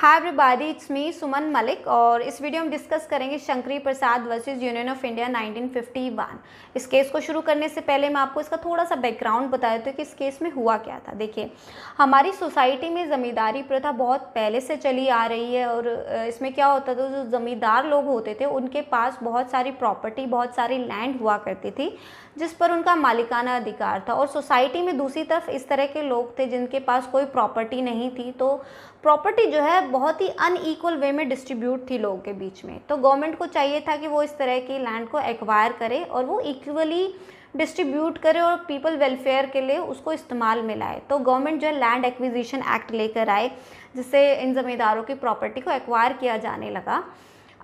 Hi everybody it's me Suman Malik और इस video में डिस्कस करेंगे Shankari Prasad versus Union of India 1951 इस केस को शुरू करने से पहले मैं आपको इसका थोड़ा सा बैकग्राउंड बता देती हूँ कि इस केस में हुआ क्या था देखिए हमारी सोसाइटी में ज़मींदारी प्रथा बहुत पहले से चली आ रही है और इसमें क्या होता था जो ज़मींदार लोग होते थे उनके पास बहुत सारी प्रॉपर्टी बहुत सारी लैंड हुआ करती थी जिस पर उनका मालिकाना अधिकार था और सोसाइटी में दूसरी तरफ इस तरह के लोग थे जिनके पास कोई प्रॉपर्टी नहीं थी तो प्रॉपर्टी जो है बहुत ही अनईक्वल वे में डिस्ट्रीब्यूट थी लोगों के बीच में तो गवर्नमेंट को चाहिए था कि वो इस तरह की लैंड को एक्वायर करे और वो इक्वली डिस्ट्रीब्यूट करे और पीपल वेलफेयर के लिए उसको इस्तेमाल में लाए तो गवर्नमेंट जो है लैंड एक्विजिशन एक्ट लेकर आए जिससे इन ज़मींदारों की प्रॉपर्टी को एक्वायर किया जाने लगा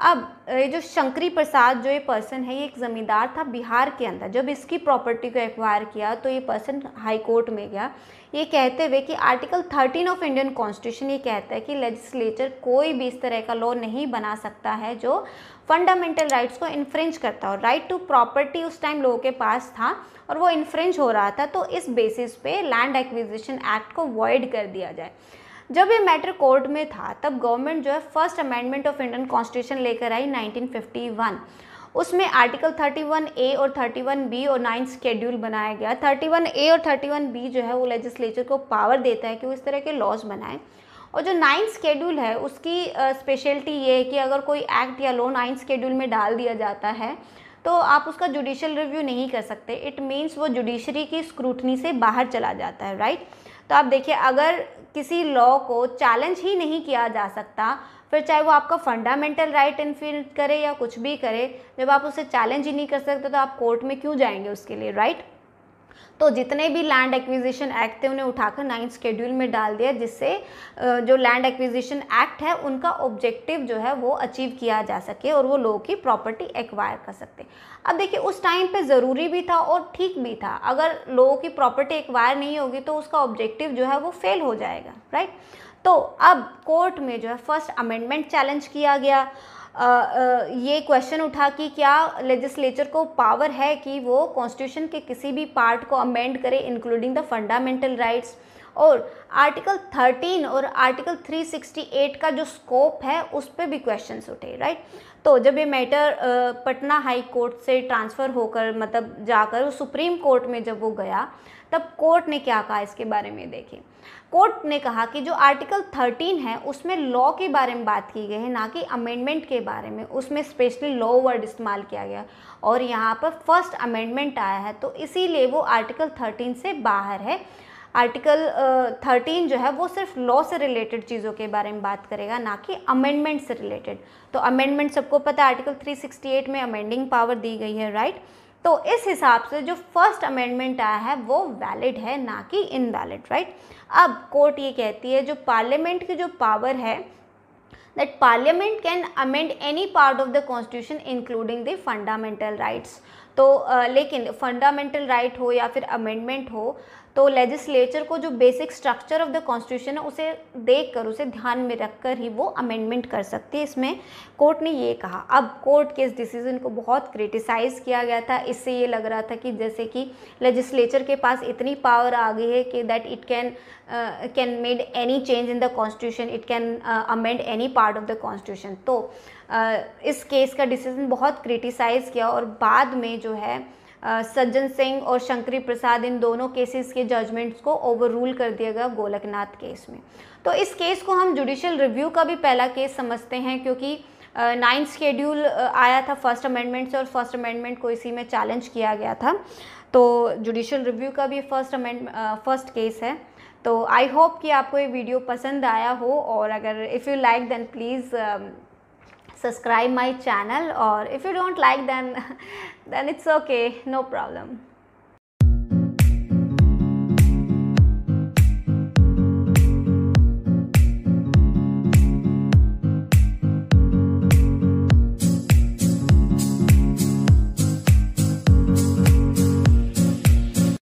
अब ये जो शंकरी प्रसाद जो ये पर्सन है ये एक ज़मींदार था बिहार के अंदर जब इसकी प्रॉपर्टी को एक्वायर किया तो ये पर्सन हाई कोर्ट में गया ये कहते हुए कि आर्टिकल 13 ऑफ इंडियन कॉन्स्टिट्यूशन ये कहता है कि लेजिस्लेचर कोई भी इस तरह का लॉ नहीं बना सकता है जो फंडामेंटल राइट्स को इन्फ्रेंच करता हो राइट टू प्रॉपर्टी उस टाइम लोगों के पास था और वो इन्फ्रेंच हो रहा था तो इस बेसिस पे लैंड एक्विजिशन एक्ट को वॉइड कर दिया जाए जब ये मैटर कोर्ट में था तब गवर्नमेंट जो है first amendment of Indian constitution लेकर आई 1951 उसमें आर्टिकल 31 ए और 31 बी और नाइन्थ स्केड्यूल बनाया गया 31 ए और 31 बी जो है वो लेजिस्लेचर को पावर देता है कि वो इस तरह के लॉज बनाए और जो नाइन्थ स्केड्यूल है उसकी स्पेशलिटी ये है कि अगर कोई एक्ट या लॉ नाइन्थ स्केड्यूल में डाल दिया जाता है तो आप उसका जुडिशियल रिव्यू नहीं कर सकते इट मीन्स वो जुडिशरी की स्क्रूटनी से बाहर चला जाता है राइट right? तो आप देखिए अगर किसी लॉ को चैलेंज ही नहीं किया जा सकता फिर चाहे वो आपका फंडामेंटल राइट इन्फिल्ड करे या कुछ भी करे जब आप उसे चैलेंज ही नहीं कर सकते तो आप कोर्ट में क्यों जाएंगे उसके लिए राइट right? तो जितने भी लैंड एक्विजिशन एक्ट थे उन्हें उठाकर नाइन्थ शेड्यूल में डाल दिया जिससे जो लैंड एक्विजिशन एक्ट है उनका ऑब्जेक्टिव जो है वो अचीव किया जा सके और वो लोगों की प्रॉपर्टी एक्वायर कर सकते अब देखिए उस टाइम पे ज़रूरी भी था और ठीक भी था अगर लोगों की प्रॉपर्टी एक्वायर नहीं होगी तो उसका ऑब्जेक्टिव जो है वो फेल हो जाएगा राइट तो अब कोर्ट में जो है फर्स्ट अमेंडमेंट चैलेंज किया गया ये क्वेश्चन उठा कि क्या लेजिस्लेचर को पावर है कि वो कॉन्स्टिट्यूशन के किसी भी पार्ट को अमेंड करे इंक्लूडिंग द फंडामेंटल राइट्स और आर्टिकल 13 और आर्टिकल 368 का जो स्कोप है उस पर भी क्वेश्चन उठे राइट तो जब ये मैटर पटना हाई कोर्ट से ट्रांसफ़र होकर मतलब जाकर सुप्रीम कोर्ट में जब वो गया तब कोर्ट ने क्या कहा इसके बारे में देखें कोर्ट ने कहा कि जो आर्टिकल 13 है उसमें लॉ के बारे में बात की गई है ना कि अमेंडमेंट के बारे में उसमें स्पेशली लॉ वर्ड इस्तेमाल किया गया और यहाँ पर फर्स्ट अमेंडमेंट आया है तो इसीलिए वो आर्टिकल 13 से बाहर है आर्टिकल थर्टीन जो है वो सिर्फ लॉ से रिलेटेड चीज़ों के बारे में बात करेगा ना कि अमेंडमेंट से रिलेटेड तो अमेंडमेंट सबको पता है आर्टिकल 368 में अमेंडिंग पावर दी गई है राइट तो इस हिसाब से जो फर्स्ट अमेंडमेंट आया है वो वैलिड है ना कि इनवैलिड राइट अब कोर्ट ये कहती है जो पार्लियामेंट की जो पावर है that parliament can amend any part of the constitution including the fundamental rights तो लेकिन फंडामेंटल राइट right हो या फिर अमेंडमेंट हो तो लेजिस्लेचर को जो basic structure of the constitution है उसे देख कर उसे ध्यान में रख कर ही वो अमेंडमेंट कर सकती है इसमें कोर्ट ने ये कहा अब कोर्ट के इस डिसीजन को बहुत क्रिटिसाइज़ किया गया था इससे ये लग रहा था कि जैसे कि लेजिस्लेचर के पास इतनी पावर आ गई है कि that it can can made any change in the constitution it can amend any part of the constitution तो uh, इस केस का डिसीजन बहुत क्रिटिसाइज़ किया और बाद में जो है सज्जन सिंह और शंकरी प्रसाद इन दोनों केसेस के जजमेंट्स को ओवर रूल कर दिया गया गोलकनाथ केस में तो इस केस को हम जुडिशल रिव्यू का भी पहला केस समझते हैं क्योंकि नाइन्थ शेड्यूल आया था फर्स्ट अमेंडमेंट से और फर्स्ट अमेंडमेंट को इसी में चैलेंज किया गया था तो जुडिशल रिव्यू का भी फर्स्ट अमेंड फर्स्ट केस है तो आई होप कि आपको ये वीडियो पसंद आया हो और अगर if you like then please subscribe my channel or if you don't like then then it's okay no problem